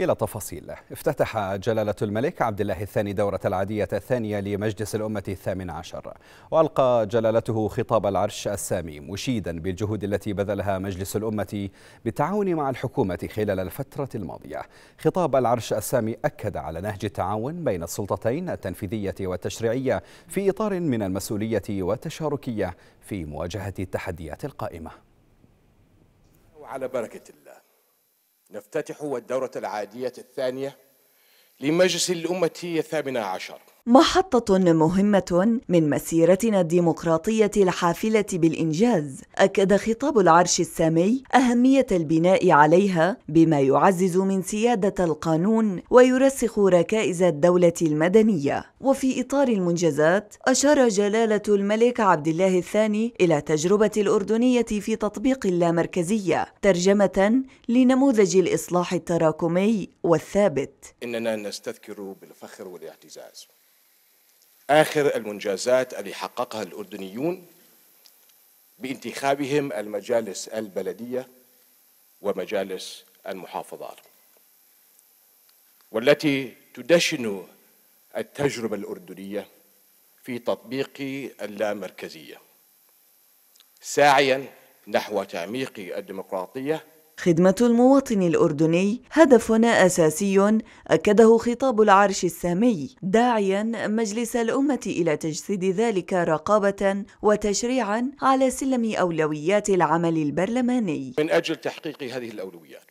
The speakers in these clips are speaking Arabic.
إلى تفاصيل افتتح جلالة الملك عبد الله الثاني دورة العادية الثانية لمجلس الأمة الثامن عشر وألقى جلالته خطاب العرش السامي مشيدا بالجهود التي بذلها مجلس الأمة بالتعاون مع الحكومة خلال الفترة الماضية خطاب العرش السامي أكد على نهج التعاون بين السلطتين التنفيذية والتشريعية في إطار من المسؤولية والتشاركية في مواجهة التحديات القائمة وعلى بركة الله نفتتح الدورة العادية الثانية لمجلس الأمة الثامنة عشر محطة مهمة من مسيرتنا الديمقراطية الحافلة بالإنجاز، أكد خطاب العرش السامي أهمية البناء عليها بما يعزز من سيادة القانون ويرسخ ركائز الدولة المدنية. وفي إطار المنجزات، أشار جلالة الملك عبد الله الثاني إلى تجربة الأردنية في تطبيق اللامركزية، ترجمة لنموذج الإصلاح التراكمي والثابت. إننا نستذكر بالفخر والاعتزاز آخر المنجزات اللي حققها الأردنيون بانتخابهم المجالس البلدية ومجالس المحافظات والتي تدشن التجربة الأردنية في تطبيق اللامركزية ساعيا نحو تعميق الديمقراطية خدمة المواطن الأردني هدفنا أساسي أكده خطاب العرش السامي داعيا مجلس الأمة إلى تجسيد ذلك رقابة وتشريعا على سلم أولويات العمل البرلماني من أجل تحقيق هذه الأولويات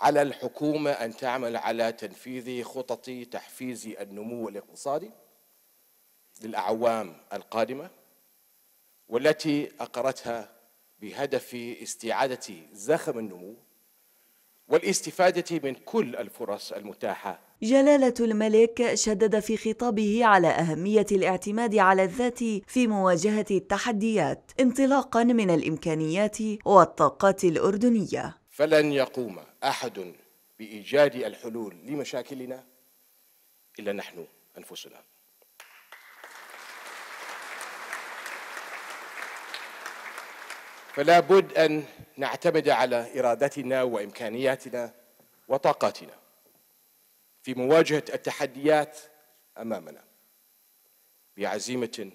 على الحكومة أن تعمل على تنفيذ خطط تحفيز النمو الاقتصادي للأعوام القادمة والتي أقرتها بهدف استعادة زخم النمو والاستفادة من كل الفرص المتاحة جلالة الملك شدد في خطابه على أهمية الاعتماد على الذات في مواجهة التحديات انطلاقا من الإمكانيات والطاقات الأردنية فلن يقوم أحد بإيجاد الحلول لمشاكلنا إلا نحن أنفسنا فلا بد أن نعتمد على إرادتنا وإمكانياتنا وطاقاتنا في مواجهة التحديات أمامنا بعزيمة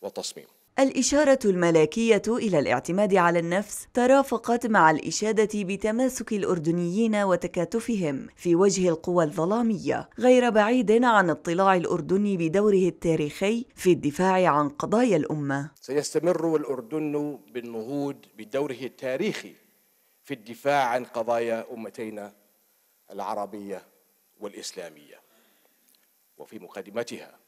وتصميم الإشارة الملكية إلى الاعتماد على النفس ترافقت مع الإشادة بتماسك الأردنيين وتكاتفهم في وجه القوى الظلامية، غير بعيد عن اطلاع الأردن بدوره التاريخي في الدفاع عن قضايا الأمة. سيستمر الأردن بالنهوض بدوره التاريخي في الدفاع عن قضايا أمتينا العربية والإسلامية. وفي مقدمتها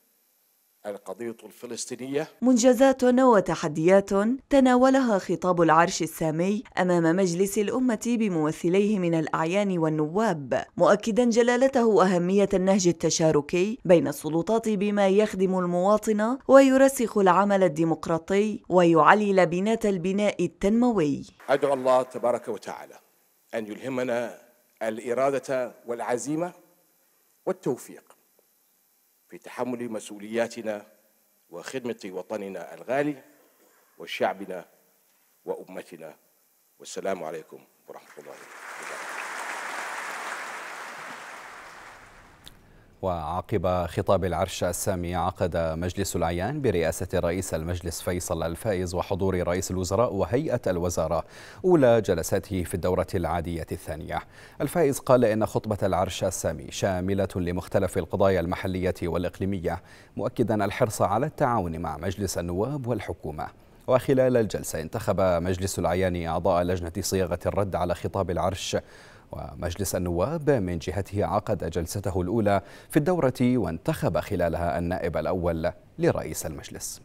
القضية الفلسطينية منجزات وتحديات تناولها خطاب العرش السامي أمام مجلس الأمة بممثليه من الأعيان والنواب مؤكدا جلالته أهمية النهج التشاركي بين السلطات بما يخدم المواطن ويرسخ العمل الديمقراطي ويعلي لبنات البناء التنموي أدعو الله تبارك وتعالى أن يلهمنا الإرادة والعزيمة والتوفيق في تحمل مسؤولياتنا وخدمة وطننا الغالي وشعبنا وأمتنا والسلام عليكم ورحمة الله وبركاته وعقب خطاب العرش السامي عقد مجلس الأعيان برئاسة رئيس المجلس فيصل الفائز وحضور رئيس الوزراء وهيئة الوزارة أولى جلساته في الدورة العادية الثانية الفائز قال إن خطبة العرش السامي شاملة لمختلف القضايا المحلية والإقليمية مؤكدا الحرص على التعاون مع مجلس النواب والحكومة وخلال الجلسة انتخب مجلس العيان أعضاء لجنة صياغة الرد على خطاب العرش ومجلس النواب من جهته عقد جلسته الأولى في الدورة وانتخب خلالها النائب الأول لرئيس المجلس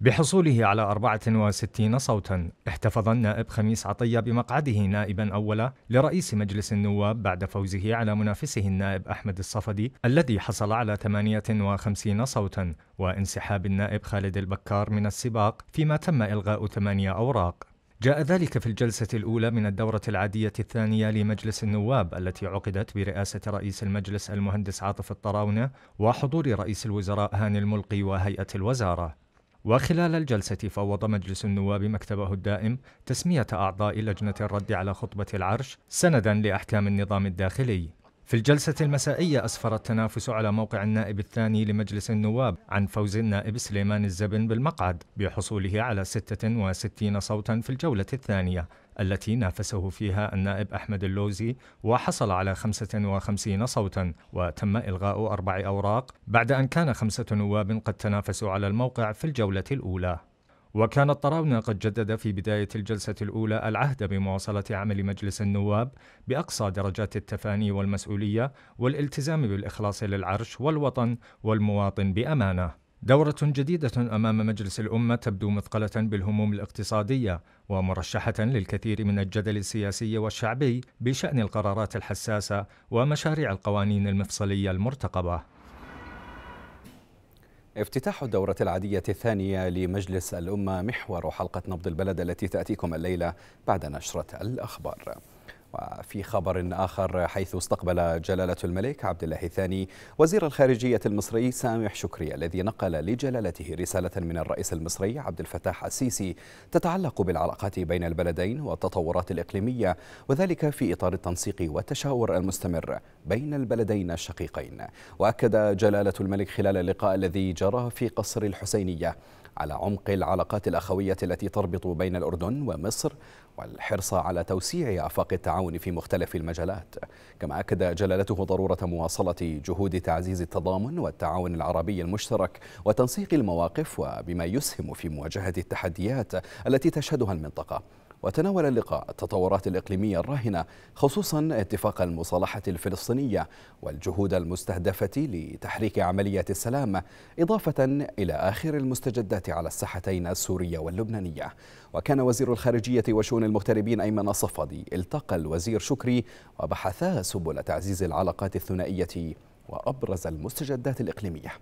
بحصوله على 64 صوتا احتفظ النائب خميس عطية بمقعده نائبا أولا لرئيس مجلس النواب بعد فوزه على منافسه النائب أحمد الصفدي الذي حصل على 58 صوتا وانسحاب النائب خالد البكار من السباق فيما تم إلغاء ثمانية أوراق جاء ذلك في الجلسة الأولى من الدورة العادية الثانية لمجلس النواب التي عقدت برئاسة رئيس المجلس المهندس عاطف الطراونة وحضور رئيس الوزراء هاني الملقي وهيئة الوزارة وخلال الجلسة فوض مجلس النواب مكتبه الدائم تسمية أعضاء لجنة الرد على خطبة العرش سندا لأحكام النظام الداخلي في الجلسة المسائية أسفر التنافس على موقع النائب الثاني لمجلس النواب عن فوز النائب سليمان الزبن بالمقعد بحصوله على 66 صوتا في الجولة الثانية التي نافسه فيها النائب أحمد اللوزي وحصل على 55 صوتا وتم إلغاء أربع أوراق بعد أن كان خمسة نواب قد تنافسوا على الموقع في الجولة الأولى وكان الطراونة قد جدد في بداية الجلسة الأولى العهد بمواصلة عمل مجلس النواب بأقصى درجات التفاني والمسؤولية والالتزام بالإخلاص للعرش والوطن والمواطن بأمانة. دورة جديدة أمام مجلس الأمة تبدو مثقلة بالهموم الاقتصادية ومرشحة للكثير من الجدل السياسي والشعبي بشأن القرارات الحساسة ومشاريع القوانين المفصلية المرتقبة. افتتاح الدورة العادية الثانية لمجلس الأمة محور حلقة نبض البلد التي تأتيكم الليلة بعد نشرة الأخبار وفي خبر آخر حيث استقبل جلالة الملك عبد الله الثاني وزير الخارجية المصري سامح شكري الذي نقل لجلالته رسالة من الرئيس المصري عبد الفتاح السيسي تتعلق بالعلاقات بين البلدين والتطورات الإقليمية وذلك في إطار التنسيق والتشاور المستمر بين البلدين الشقيقين وأكد جلالة الملك خلال اللقاء الذي جرى في قصر الحسينية على عمق العلاقات الأخوية التي تربط بين الأردن ومصر والحرص على توسيع آفاق التعاون في مختلف المجالات كما أكد جلالته ضرورة مواصلة جهود تعزيز التضامن والتعاون العربي المشترك وتنسيق المواقف وبما يسهم في مواجهة التحديات التي تشهدها المنطقة وتناول اللقاء التطورات الإقليمية الراهنة خصوصا اتفاق المصالحة الفلسطينية والجهود المستهدفة لتحريك عملية السلام إضافة إلى آخر المستجدات على الساحتين السورية واللبنانية وكان وزير الخارجية وشؤون المغتربين أيمن الصفدي التقى الوزير شكري وبحثا سبل تعزيز العلاقات الثنائية وأبرز المستجدات الإقليمية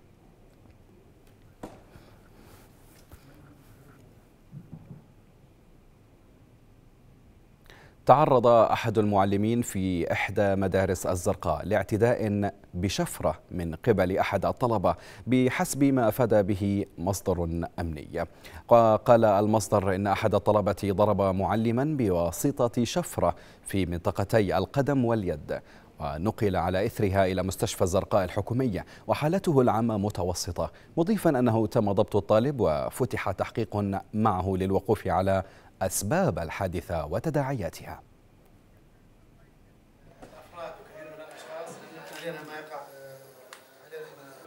تعرض أحد المعلمين في إحدى مدارس الزرقاء لاعتداء بشفرة من قبل أحد الطلبة بحسب ما أفاد به مصدر أمني وقال المصدر إن أحد الطلبة ضرب معلما بواسطة شفرة في منطقتي القدم واليد ونقل على إثرها إلى مستشفى الزرقاء الحكومية وحالته العامة متوسطة مضيفا أنه تم ضبط الطالب وفتح تحقيق معه للوقوف على أسباب الحادثة وتداعياتها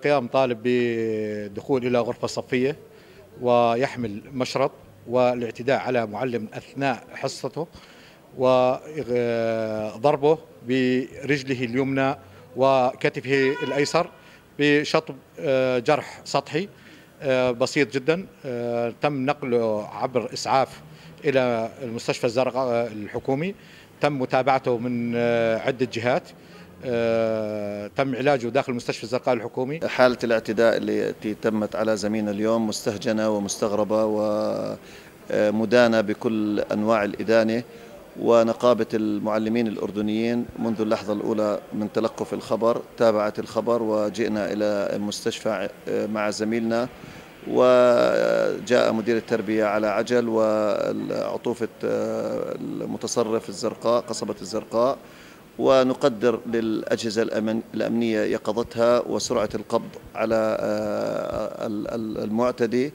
قيام طالب بدخول إلى غرفة صفية ويحمل مشرط والاعتداء على معلم أثناء حصته وضربه برجله اليمنى وكتفه الأيسر بشطب آه، جرح سطحي آه، بسيط جدا آه، تم نقله عبر إسعاف الى المستشفى الزرقاء آه، الحكومي تم متابعته من آه، عده جهات آه، تم علاجه داخل مستشفى الزرقاء الحكومي حالة الاعتداء التي تمت على زميلنا اليوم مستهجنة ومستغربة ومدانة بكل أنواع الإدانة ونقابة المعلمين الأردنيين منذ اللحظة الأولى من تلقف الخبر تابعت الخبر وجئنا إلى المستشفى مع زميلنا وجاء مدير التربية على عجل وعطوفة آه، المتصرف الزرقاء قصبة الزرقاء ونقدر للأجهزة الأمنية يقظتها وسرعة القبض على آه، المعتدي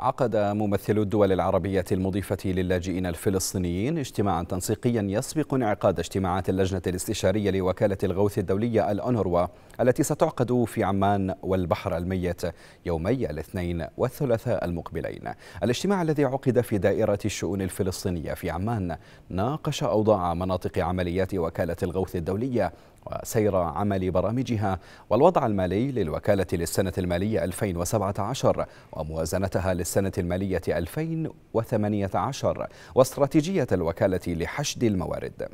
عقد ممثل الدول العربية المضيفة للاجئين الفلسطينيين اجتماعا تنسيقيا يسبق انعقاد اجتماعات اللجنة الاستشارية لوكالة الغوث الدولية الأونروا التي ستعقد في عمان والبحر الميت يومي الاثنين والثلاثاء المقبلين الاجتماع الذي عقد في دائرة الشؤون الفلسطينية في عمان ناقش أوضاع مناطق عمليات وكالة الغوث الدولية وسير عمل برامجها والوضع المالي للوكالة للسنة المالية 2017 وموازنتها للسنة المالية 2018 واستراتيجية الوكالة لحشد الموارد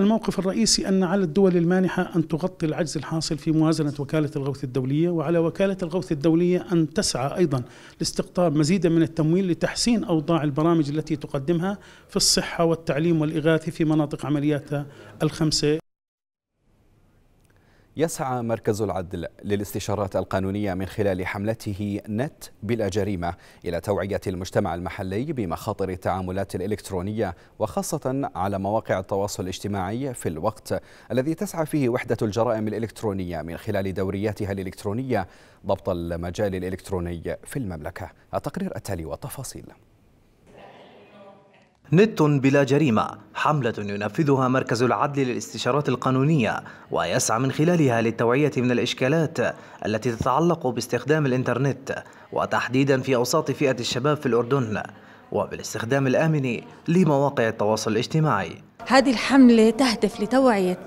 الموقف الرئيسي أن على الدول المانحة أن تغطي العجز الحاصل في موازنة وكالة الغوث الدولية وعلى وكالة الغوث الدولية أن تسعى أيضا لاستقطاب مزيدا من التمويل لتحسين أوضاع البرامج التي تقدمها في الصحة والتعليم والإغاثة في مناطق عملياتها الخمسة يسعى مركز العدل للاستشارات القانونية من خلال حملته نت بلا جريمة إلى توعية المجتمع المحلي بمخاطر التعاملات الإلكترونية وخاصة على مواقع التواصل الاجتماعي في الوقت الذي تسعى فيه وحدة الجرائم الإلكترونية من خلال دورياتها الإلكترونية ضبط المجال الإلكتروني في المملكة التقرير التالي والتفاصيل نت بلا جريمة حملة ينفذها مركز العدل للاستشارات القانونية ويسعى من خلالها للتوعية من الإشكالات التي تتعلق باستخدام الإنترنت وتحديدا في أوساط فئة الشباب في الأردن وبالاستخدام الآمن لمواقع التواصل الاجتماعي هذه الحملة تهدف لتوعية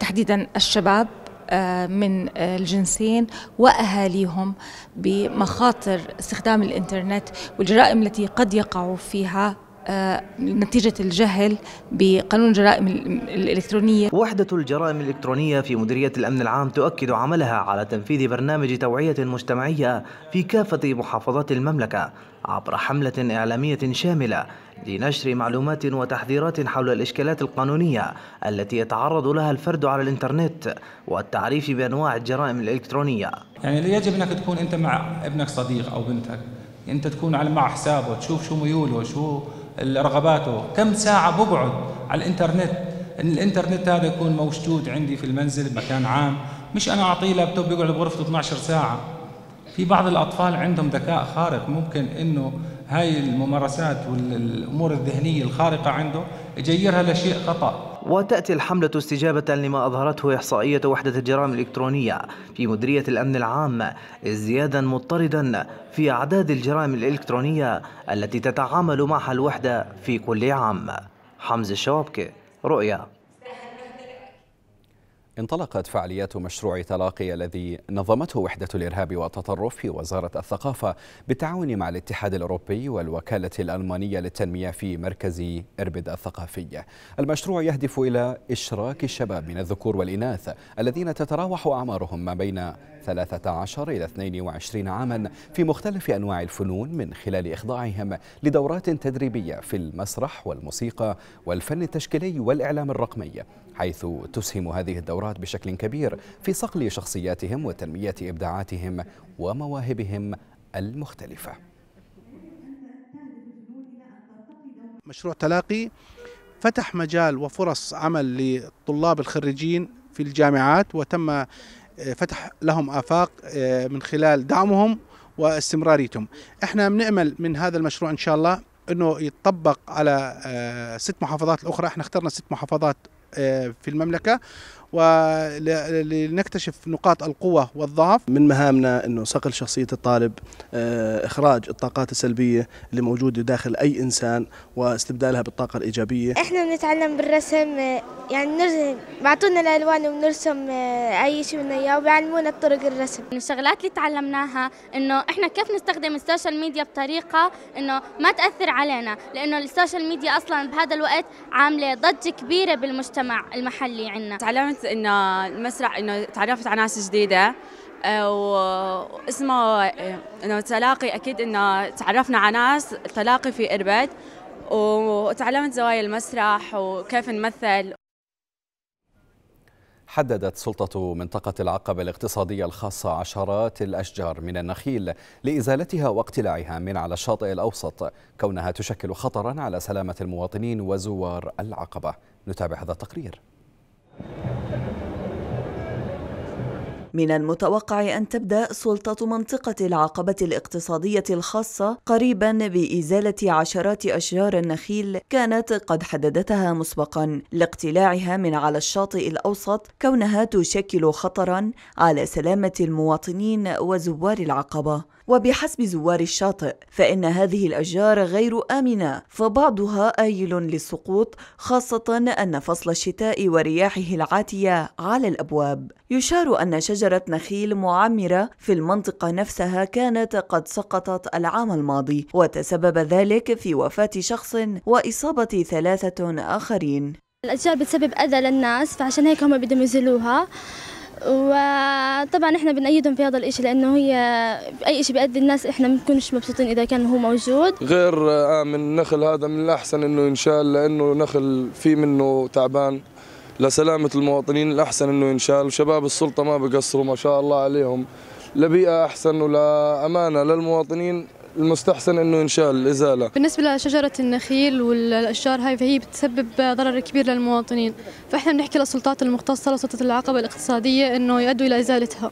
تحديدا الشباب آه، من الجنسين واهاليهم بمخاطر استخدام الانترنت والجرائم التي قد يقعوا فيها آه، نتيجة الجهل بقانون الجرائم الإلكترونية وحدة الجرائم الإلكترونية في مديرية الأمن العام تؤكد عملها على تنفيذ برنامج توعية مجتمعية في كافة محافظات المملكة عبر حملة إعلامية شاملة لنشر معلومات وتحذيرات حول الإشكالات القانونية التي يتعرض لها الفرد على الإنترنت والتعريف بأنواع الجرائم الإلكترونية يعني يجب أنك تكون أنت مع ابنك صديق أو بنتك أنت تكون على مع حسابه تشوف شو ميوله شو رغباته كم ساعة بقعد على الإنترنت إن الإنترنت هذا يكون موجود عندي في المنزل بمكان عام مش أنا أعطيه لابتوب يقعد بغرفته 12 ساعة في بعض الأطفال عندهم ذكاء خارق ممكن إنه هاي الممارسات والأمور الذهنية الخارقة عنده يجيرها لشيء خطأ وتأتي الحملة استجابة لما أظهرته إحصائية وحدة الجرائم الإلكترونية في مديرية الأمن العام ازديادا مضطردا في أعداد الجرائم الإلكترونية التي تتعامل معها الوحدة في كل عام حمز الشوابكي رؤيا انطلقت فعاليات مشروع تلاقي الذي نظمته وحدة الإرهاب والتطرف في وزارة الثقافة بالتعاون مع الاتحاد الأوروبي والوكالة الألمانية للتنمية في مركز إربد الثقافي المشروع يهدف إلى إشراك الشباب من الذكور والإناث الذين تتراوح أعمارهم ما بين 13 إلى 22 عاما في مختلف أنواع الفنون من خلال إخضاعهم لدورات تدريبية في المسرح والموسيقى والفن التشكيلي والإعلام الرقمي حيث تسهم هذه الدورات بشكل كبير في صقل شخصياتهم وتنمية إبداعاتهم ومواهبهم المختلفة مشروع تلاقي فتح مجال وفرص عمل للطلاب الخريجين في الجامعات وتم فتح لهم آفاق آه، من خلال دعمهم واستمراريتهم احنا بنأمل من هذا المشروع إن شاء الله أنه يتطبق على آه، ست محافظات الأخرى احنا اخترنا ست محافظات آه، في المملكة ولنكتشف نقاط القوة والضعف من مهامنا أنه صقل شخصية الطالب آه، إخراج الطاقات السلبية اللي موجودة داخل أي إنسان واستبدالها بالطاقة الإيجابية إحنا بنتعلم بالرسم آه، يعني نرسم بعطونا الألوان وبنرسم آه، أي شيء بدنا إياه وبيعلمونا طرق الرسم من الشغلات اللي تعلمناها إنه إحنا كيف نستخدم السوشيال ميديا بطريقة إنه ما تأثر علينا لأنه السوشيال ميديا أصلا بهذا الوقت عاملة ضجة كبيرة بالمجتمع المحلي عندنا تعلمت حبيت انه المسرح انه تعرفت على ناس جديده آه، واسمه آه، انه تلاقي اكيد انه تعرفنا على ناس تلاقي في اربد وتعلمت زوايا المسرح وكيف نمثل حددت سلطة منطقة العقبة الاقتصادية الخاصة عشرات الأشجار من النخيل لإزالتها واقتلاعها من على الشاطئ الأوسط كونها تشكل خطرا على سلامة المواطنين وزوار العقبة نتابع هذا التقرير من المتوقع أن تبدأ سلطة منطقة العقبة الاقتصادية الخاصة قريبا بإزالة عشرات أشجار النخيل كانت قد حددتها مسبقا لاقتلاعها من على الشاطئ الأوسط كونها تشكل خطرا على سلامة المواطنين وزوار العقبة وبحسب زوار الشاطئ فإن هذه الأشجار غير آمنة فبعضها آيل للسقوط خاصة أن فصل الشتاء ورياحه العاتية على الأبواب يشار أن شجرة نخيل معمرة في المنطقة نفسها كانت قد سقطت العام الماضي وتسبب ذلك في وفاة شخص وإصابة ثلاثة آخرين الأشجار بتسبب أذى للناس فعشان هيك هم بدهم يزلوها وطبعا احنا بنأيدهم في هذا الشيء لانه هي اي شيء بيأدي الناس احنا ما بنكونش مبسوطين اذا كان هو موجود غير امن آه، آه، النخل هذا من الاحسن انه ينشال لانه نخل في منه تعبان لسلامة المواطنين الأحسن أنه ينشال وشباب السلطة ما بقصروا ما شاء الله عليهم لبيئة أحسن ولأمانة للمواطنين المستحسن انه انشاء الازاله بالنسبه لشجره النخيل والاشجار هاي فهي بتسبب ضرر كبير للمواطنين فاحنا بنحكي للسلطات المختصه لسلطه العقبه الاقتصاديه انه يؤدوا الى ازالتها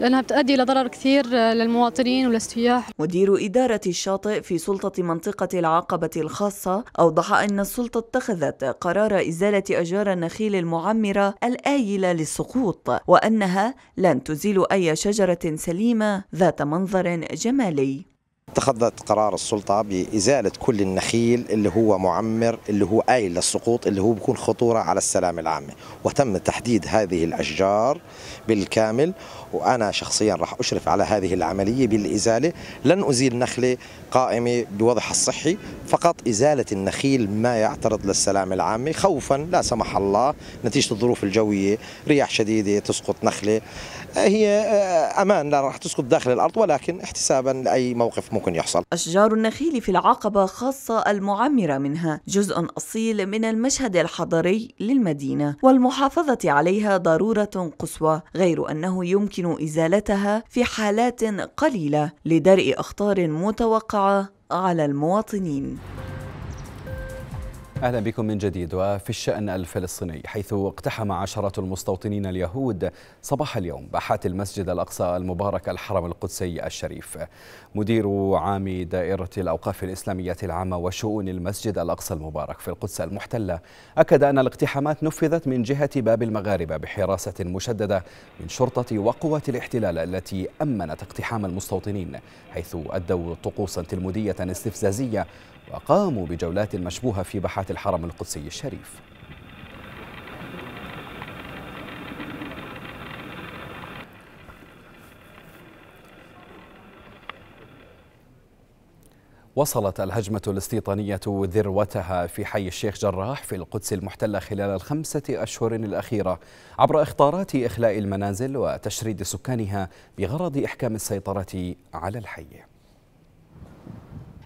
لأنها بتؤدي إلى ضرر كثير للمواطنين وللسياح مدير إدارة الشاطئ في سلطة منطقة العقبة الخاصة أوضح أن السلطة اتخذت قرار إزالة أشجار النخيل المعمرة الآيلة للسقوط وأنها لن تزيل أي شجرة سليمة ذات منظر جمالي اتخذت قرار السلطة بإزالة كل النخيل اللي هو معمر اللي هو آيل للسقوط اللي هو بيكون خطورة على السلام العامة وتم تحديد هذه الأشجار بالكامل وأنا شخصيا راح أشرف على هذه العملية بالإزالة لن أزيل نخلة قائمة بوضعها الصحي فقط إزالة النخيل ما يعترض للسلام العامة خوفا لا سمح الله نتيجة الظروف الجوية رياح شديدة تسقط نخلة هي آه، أمان لا راح تسقط داخل الأرض ولكن احتسابا لأي موقف ممكن يحصل أشجار النخيل في العقبة خاصة المعمرة منها جزء أصيل من المشهد الحضري للمدينة والمحافظة عليها ضرورة قصوى غير أنه يمكن إزالتها في حالات قليلة لدرء أخطار متوقعة على المواطنين أهلا بكم من جديد وفي الشأن الفلسطيني حيث اقتحم عشرة المستوطنين اليهود صباح اليوم باحات المسجد الأقصى المبارك الحرم القدسي الشريف مدير عام دائرة الأوقاف الإسلامية العامة وشؤون المسجد الأقصى المبارك في القدس المحتلة أكد أن الاقتحامات نفذت من جهة باب المغاربة بحراسة مشددة من شرطة وقوات الاحتلال التي أمنت اقتحام المستوطنين حيث أدوا طقوسا تلمودية استفزازية وقاموا بجولات مشبوهة في باحات الحرم القدسي الشريف وصلت الهجمة الاستيطانية ذروتها في حي الشيخ جراح في القدس المحتلة خلال الخمسة أشهر الأخيرة عبر إخطارات إخلاء المنازل وتشريد سكانها بغرض إحكام السيطرة على الحي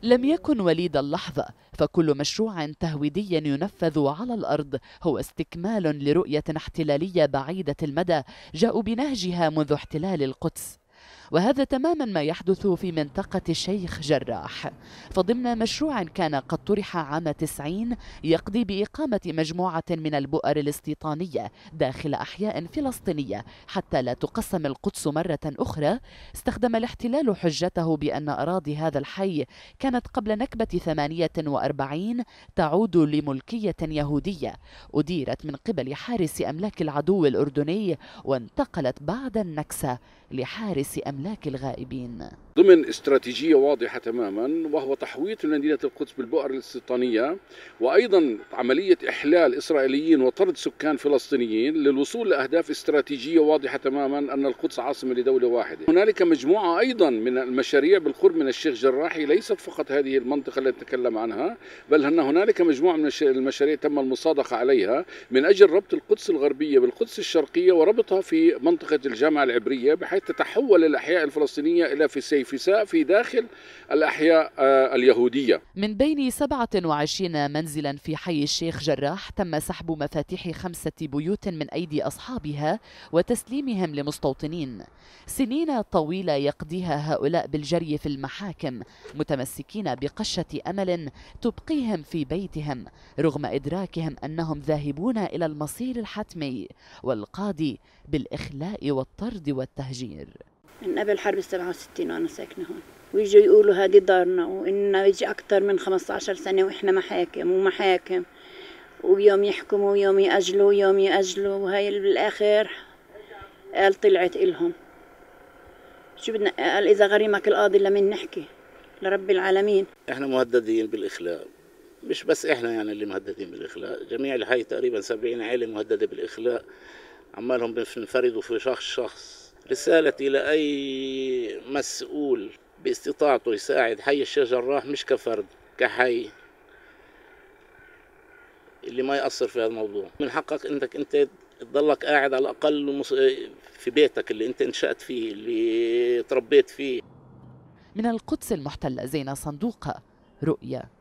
لم يكن وليد اللحظة فكل مشروع تهويدي ينفذ على الأرض هو استكمال لرؤية احتلالية بعيدة المدى جاءوا بنهجها منذ احتلال القدس وهذا تماما ما يحدث في منطقة الشيخ جراح فضمن مشروع كان قد طرح عام 90 يقضي بإقامة مجموعة من البؤر الاستيطانية داخل أحياء فلسطينية حتى لا تقسم القدس مرة أخرى استخدم الاحتلال حجته بأن أراضي هذا الحي كانت قبل نكبة 48 تعود لملكية يهودية أديرت من قبل حارس أملاك العدو الأردني وانتقلت بعد النكسة لحارس أملاك الغائبين ضمن استراتيجية واضحة تماما وهو تحويط مدينة القدس بالبؤر الاستيطانية وأيضا عملية إحلال إسرائيليين وطرد سكان فلسطينيين للوصول لأهداف استراتيجية واضحة تماما أن القدس عاصمة لدولة واحدة هنالك مجموعة أيضا من المشاريع بالقرب من الشيخ جراحي ليست فقط هذه المنطقة التي نتكلم عنها بل أن هنالك مجموعة من المشاريع تم المصادقة عليها من أجل ربط القدس الغربية بالقدس الشرقية وربطها في منطقة الجامعة العبرية بحيث تتحول الأحياء الفلسطينية إلى فسيفساء في داخل الأحياء آه، اليهودية من بين 27 منزلا في حي الشيخ جراح تم سحب مفاتيح خمسة بيوت من أيدي أصحابها وتسليمهم لمستوطنين سنين طويلة يقضيها هؤلاء بالجري في المحاكم متمسكين بقشة أمل تبقيهم في بيتهم رغم إدراكهم أنهم ذاهبون إلى المصير الحتمي والقاضي بالإخلاء والطرد والتهجير من قبل حرب 67 وأنا ساكنة هون ويجوا يقولوا هذه دارنا وإنه يجي أكثر من 15 سنة وإحنا محاكم ومحاكم ويوم يحكموا ويوم يأجلوا ويوم يأجلوا وهي بالآخر قال طلعت إلهم شو بدنا قال إذا غريمك القاضي لمين نحكي لرب العالمين إحنا مهددين بالإخلاء مش بس إحنا يعني اللي مهددين بالإخلاء جميع الحي تقريبا 70 عائلة مهددة بالإخلاء عمالهم بينفردوا في شخص شخص رسالتي لأي مسؤول باستطاعته يساعد حي الشيخ جراح مش كفرد كحي اللي ما يأثر في هذا الموضوع من حقك انك انت تضلك قاعد على الأقل في بيتك اللي انت انشأت فيه اللي تربيت فيه من القدس المحتلة زينة صندوقة رؤية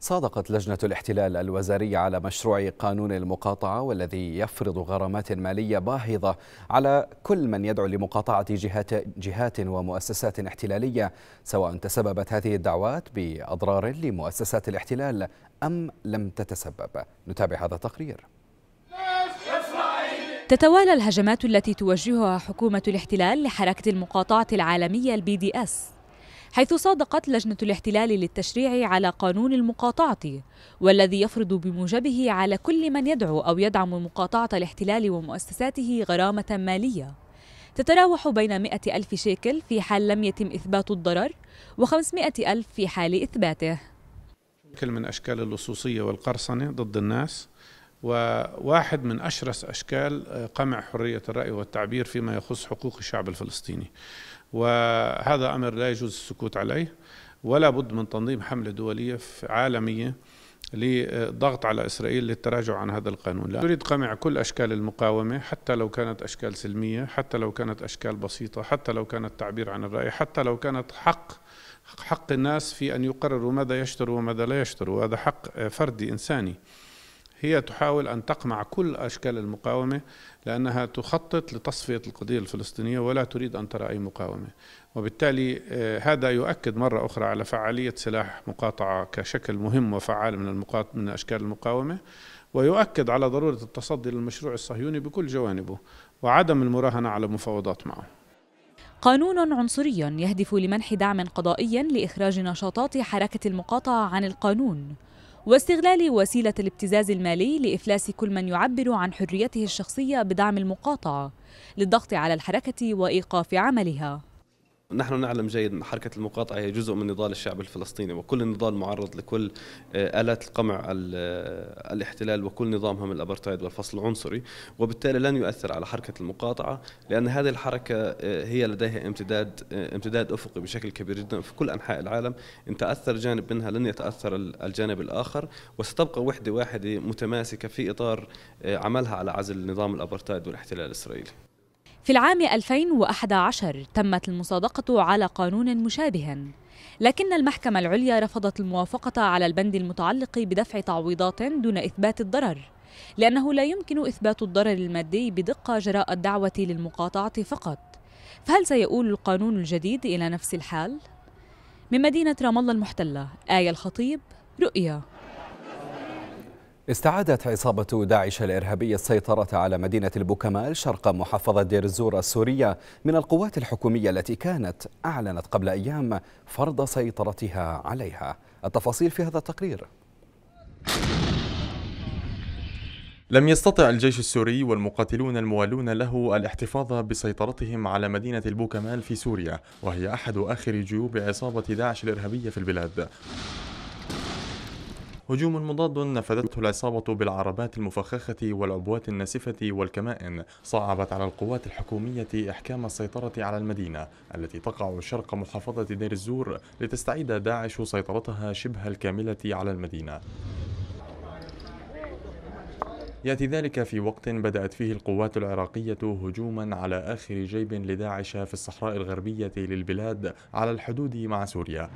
صادقت لجنة الاحتلال الوزاري على مشروع قانون المقاطعة والذي يفرض غرامات مالية باهظة على كل من يدعو لمقاطعة جهات, جهات ومؤسسات احتلالية سواء تسببت هذه الدعوات بأضرار لمؤسسات الاحتلال أم لم تتسبب نتابع هذا التقرير تتوالى الهجمات التي توجهها حكومة الاحتلال لحركة المقاطعة العالمية البي دي اس حيث صادقت لجنة الاحتلال للتشريع على قانون المقاطعة والذي يفرض بموجبه على كل من يدعو أو يدعم مقاطعة الاحتلال ومؤسساته غرامة مالية تتراوح بين 100 ألف شيكل في حال لم يتم إثبات الضرر و500 ألف في حال إثباته شكل من أشكال اللصوصية والقرصنة ضد الناس وواحد من أشرس أشكال آه، قمع حرية الرأي والتعبير فيما يخص حقوق الشعب الفلسطيني وهذا أمر لا يجوز السكوت عليه ولا بد من تنظيم حملة دولية عالمية للضغط على إسرائيل للتراجع عن هذا القانون لا يريد قمع كل أشكال المقاومة حتى لو كانت أشكال سلمية حتى لو كانت أشكال بسيطة حتى لو كانت تعبير عن الرأي حتى لو كانت حق حق الناس في أن يقرروا ماذا يشتروا وماذا لا يشتروا هذا حق فردي إنساني هي تحاول أن تقمع كل أشكال المقاومة لأنها تخطط لتصفية القضية الفلسطينية ولا تريد أن ترى أي مقاومة وبالتالي آه، هذا يؤكد مرة أخرى على فعالية سلاح مقاطعة كشكل مهم وفعال من, من أشكال المقاومة ويؤكد على ضرورة التصدي للمشروع الصهيوني بكل جوانبه وعدم المراهنة على مفاوضات معه قانون عنصري يهدف لمنح دعم قضائي لإخراج نشاطات حركة المقاطعة عن القانون واستغلال وسيلة الابتزاز المالي لإفلاس كل من يعبر عن حريته الشخصية بدعم المقاطعة للضغط على الحركة وإيقاف عملها نحن نعلم جيدا أن حركة المقاطعة هي جزء من نضال الشعب الفلسطيني وكل نضال معرض لكل آه، آلات القمع آه، الاحتلال وكل نظامهم الأبرتايد والفصل العنصري وبالتالي لن يؤثر على حركة المقاطعة لأن هذه الحركة آه، هي لديها امتداد امتداد أفقي بشكل كبير جدا في كل أنحاء العالم إن تأثر جانب منها لن يتأثر الجانب الآخر وستبقى وحدة واحدة متماسكة في إطار عملها على عزل نظام الأبرتايد والاحتلال الإسرائيلي في العام 2011 تمت المصادقة على قانون مشابه لكن المحكمة العليا رفضت الموافقة على البند المتعلق بدفع تعويضات دون إثبات الضرر لأنه لا يمكن إثبات الضرر المادي بدقة جراء الدعوة للمقاطعة فقط فهل سيؤول القانون الجديد إلى نفس الحال؟ من مدينة رام الله المحتلة آية الخطيب رؤيا استعادت عصابة داعش الإرهابية السيطرة على مدينة البوكمال شرق محافظة دير الزور السورية من القوات الحكومية التي كانت أعلنت قبل أيام فرض سيطرتها عليها التفاصيل في هذا التقرير لم يستطع الجيش السوري والمقاتلون الموالون له الاحتفاظ بسيطرتهم على مدينة البوكمال في سوريا وهي أحد آخر جيوب عصابة داعش الإرهابية في البلاد هجوم مضاد نفذته العصابة بالعربات المفخخة والعبوات الناسفة والكمائن صعبت على القوات الحكومية إحكام السيطرة على المدينة التي تقع شرق محافظة دير الزور لتستعيد داعش سيطرتها شبه الكاملة على المدينة يأتي ذلك في وقت بدأت فيه القوات العراقية هجوما على آخر جيب لداعش في الصحراء الغربية للبلاد على الحدود مع سوريا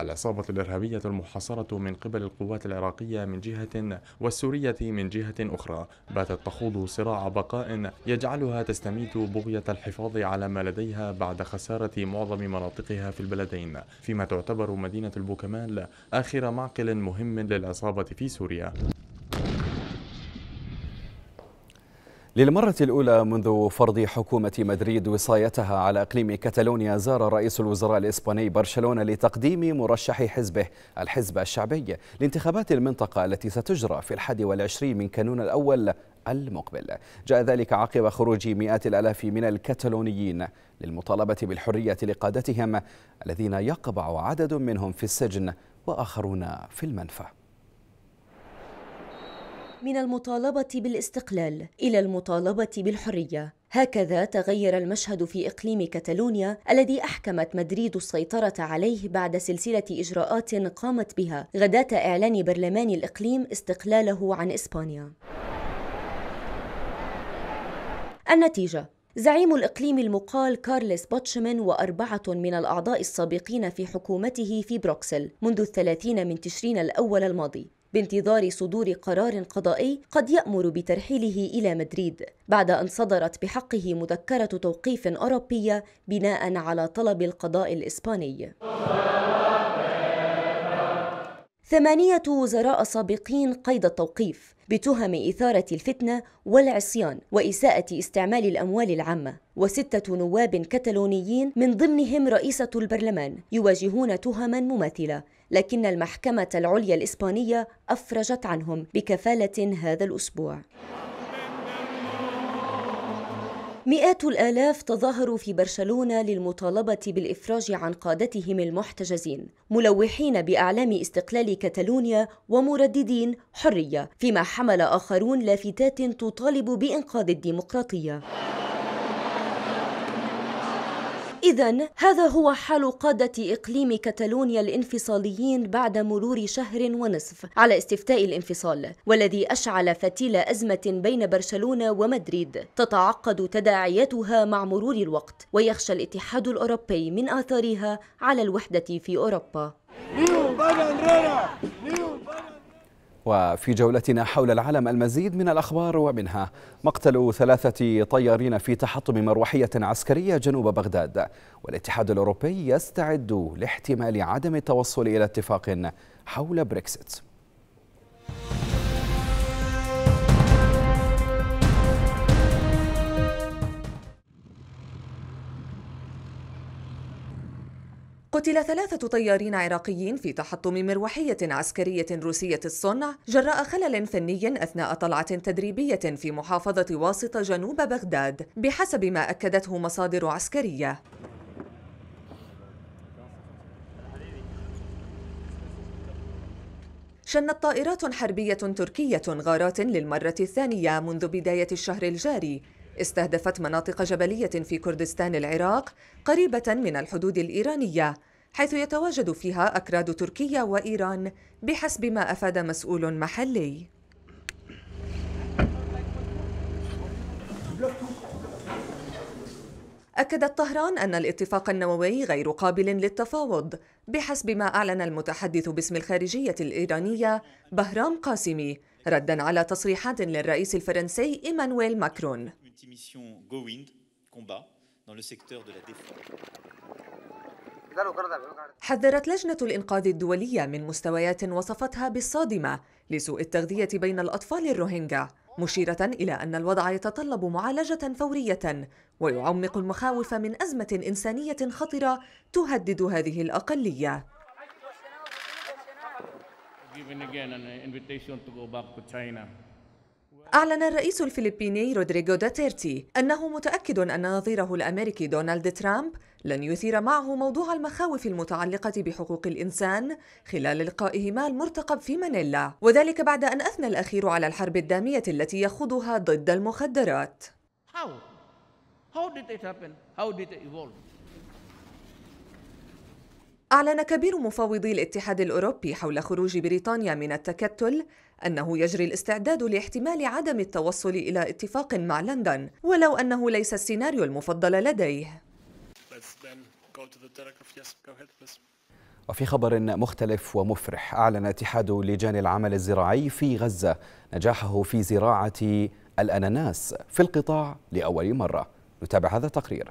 العصابة الإرهابية المحاصرة من قبل القوات العراقية من جهة والسورية من جهة أخرى باتت تخوض صراع بقاء يجعلها تستميت بغية الحفاظ على ما لديها بعد خسارة معظم مناطقها في البلدين فيما تعتبر مدينة البوكمال آخر معقل مهم للعصابة في سوريا للمرة الأولى منذ فرض حكومة مدريد وصايتها على إقليم كتالونيا زار رئيس الوزراء الإسباني برشلونة لتقديم مرشح حزبه الحزب الشعبي لانتخابات المنطقة التي ستجرى في الحادي والعشرين من كانون الأول المقبل جاء ذلك عقب خروج مئات الألاف من الكتالونيين للمطالبة بالحرية لقادتهم الذين يقبع عدد منهم في السجن وآخرون في المنفى من المطالبه بالاستقلال الى المطالبه بالحريه هكذا تغير المشهد في اقليم كتالونيا الذي احكمت مدريد السيطره عليه بعد سلسله اجراءات قامت بها غداه اعلان برلمان الاقليم استقلاله عن اسبانيا النتيجه زعيم الإقليم المقال كارلس بوتشمن وأربعة من الأعضاء السابقين في حكومته في بروكسل منذ الثلاثين من تشرين الأول الماضي بانتظار صدور قرار قضائي قد يأمر بترحيله إلى مدريد بعد أن صدرت بحقه مذكرة توقيف أوروبية بناء على طلب القضاء الإسباني ثمانية وزراء سابقين قيد التوقيف بتهم إثارة الفتنة والعصيان وإساءة استعمال الأموال العامة وستة نواب كتالونيين من ضمنهم رئيسة البرلمان يواجهون تهما مماثلة لكن المحكمة العليا الإسبانية أفرجت عنهم بكفالة هذا الأسبوع مئات الآلاف تظاهروا في برشلونة للمطالبة بالإفراج عن قادتهم المحتجزين ملوحين بأعلام استقلال كتالونيا ومرددين حرية فيما حمل آخرون لافتات تطالب بإنقاذ الديمقراطية إذا هذا هو حال قادة إقليم كتالونيا الانفصاليين بعد مرور شهر ونصف على استفتاء الانفصال والذي أشعل فتيل أزمة بين برشلونة ومدريد تتعقد تداعياتها مع مرور الوقت ويخشى الاتحاد الأوروبي من آثارها على الوحدة في أوروبا وفي جولتنا حول العالم المزيد من الأخبار ومنها مقتل ثلاثة طيارين في تحطم مروحية عسكرية جنوب بغداد والاتحاد الأوروبي يستعد لاحتمال عدم التوصل إلى اتفاق حول بريكسيت قتل ثلاثة طيارين عراقيين في تحطم مروحية عسكرية روسية الصنع جراء خلل فني أثناء طلعة تدريبية في محافظة واسطة جنوب بغداد بحسب ما أكدته مصادر عسكرية شنت طائرات حربية تركية غارات للمرة الثانية منذ بداية الشهر الجاري استهدفت مناطق جبلية في كردستان العراق قريبة من الحدود الإيرانية حيث يتواجد فيها أكراد تركيا وإيران بحسب ما أفاد مسؤول محلي أكدت طهران أن الاتفاق النووي غير قابل للتفاوض بحسب ما أعلن المتحدث باسم الخارجية الإيرانية بهرام قاسمي ردا على تصريحات للرئيس الفرنسي إيمانويل ماكرون حذرت لجنة الإنقاذ الدولية من مستويات وصفتها بالصادمة لسوء التغذية بين الأطفال الروهينجا مشيرة إلى أن الوضع يتطلب معالجة فورية ويعمق المخاوف من أزمة إنسانية خطرة تهدد هذه الأقلية أعلن الرئيس الفلبيني رودريغو داتيرتي أنه متأكد أن نظيره الأمريكي دونالد ترامب لن يثير معه موضوع المخاوف المتعلقة بحقوق الإنسان خلال لقائهما المرتقب في مانيلا وذلك بعد أن أثنى الأخير على الحرب الدامية التي يخوضها ضد المخدرات How? How did it happen? How did it evolve? أعلن كبير مفاوضي الاتحاد الأوروبي حول خروج بريطانيا من التكتل أنه يجري الاستعداد لاحتمال عدم التوصل إلى اتفاق مع لندن ولو أنه ليس السيناريو المفضل لديه وفي خبر مختلف ومفرح أعلن اتحاد لجان العمل الزراعي في غزة نجاحه في زراعة الأناناس في القطاع لأول مرة نتابع هذا التقرير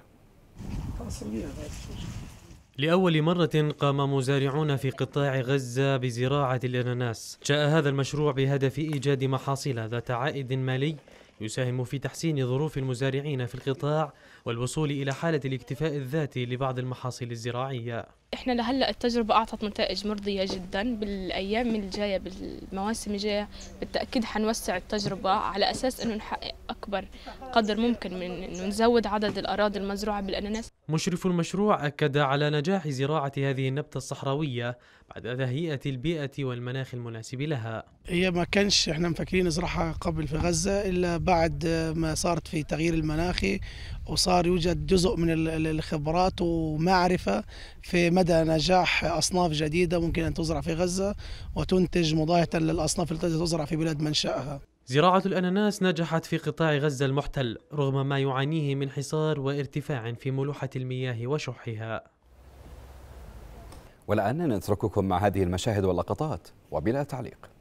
لأول مرة قام مزارعون في قطاع غزة بزراعة الأناناس جاء هذا المشروع بهدف إيجاد محاصيل ذات عائد مالي يساهم في تحسين ظروف المزارعين في القطاع والوصول إلى حالة الاكتفاء الذاتي لبعض المحاصيل الزراعية احنا لهلا التجربة أعطت نتائج مرضية جدا بالأيام الجاية بالمواسم الجاية بالتأكيد حنوسع التجربة على أساس أنه نحقق أكبر قدر ممكن من أنه نزود عدد الأراضي المزروعة بالأناناس مشرف المشروع أكد على نجاح زراعة هذه النبتة الصحراوية تهيئة البيئة والمناخ المناسب لها هي ما كانش احنا مفكرين نزرعها قبل في غزة إلا بعد ما صارت في تغيير المناخي وصار يوجد جزء من الخبرات ومعرفة في مدى نجاح أصناف جديدة ممكن أن تزرع في غزة وتنتج مضاهة للأصناف التي تزرع في بلاد منشأها زراعة الأناناس نجحت في قطاع غزة المحتل رغم ما يعانيه من حصار وارتفاع في ملوحة المياه وشحها والآن نترككم مع هذه المشاهد واللقطات وبلا تعليق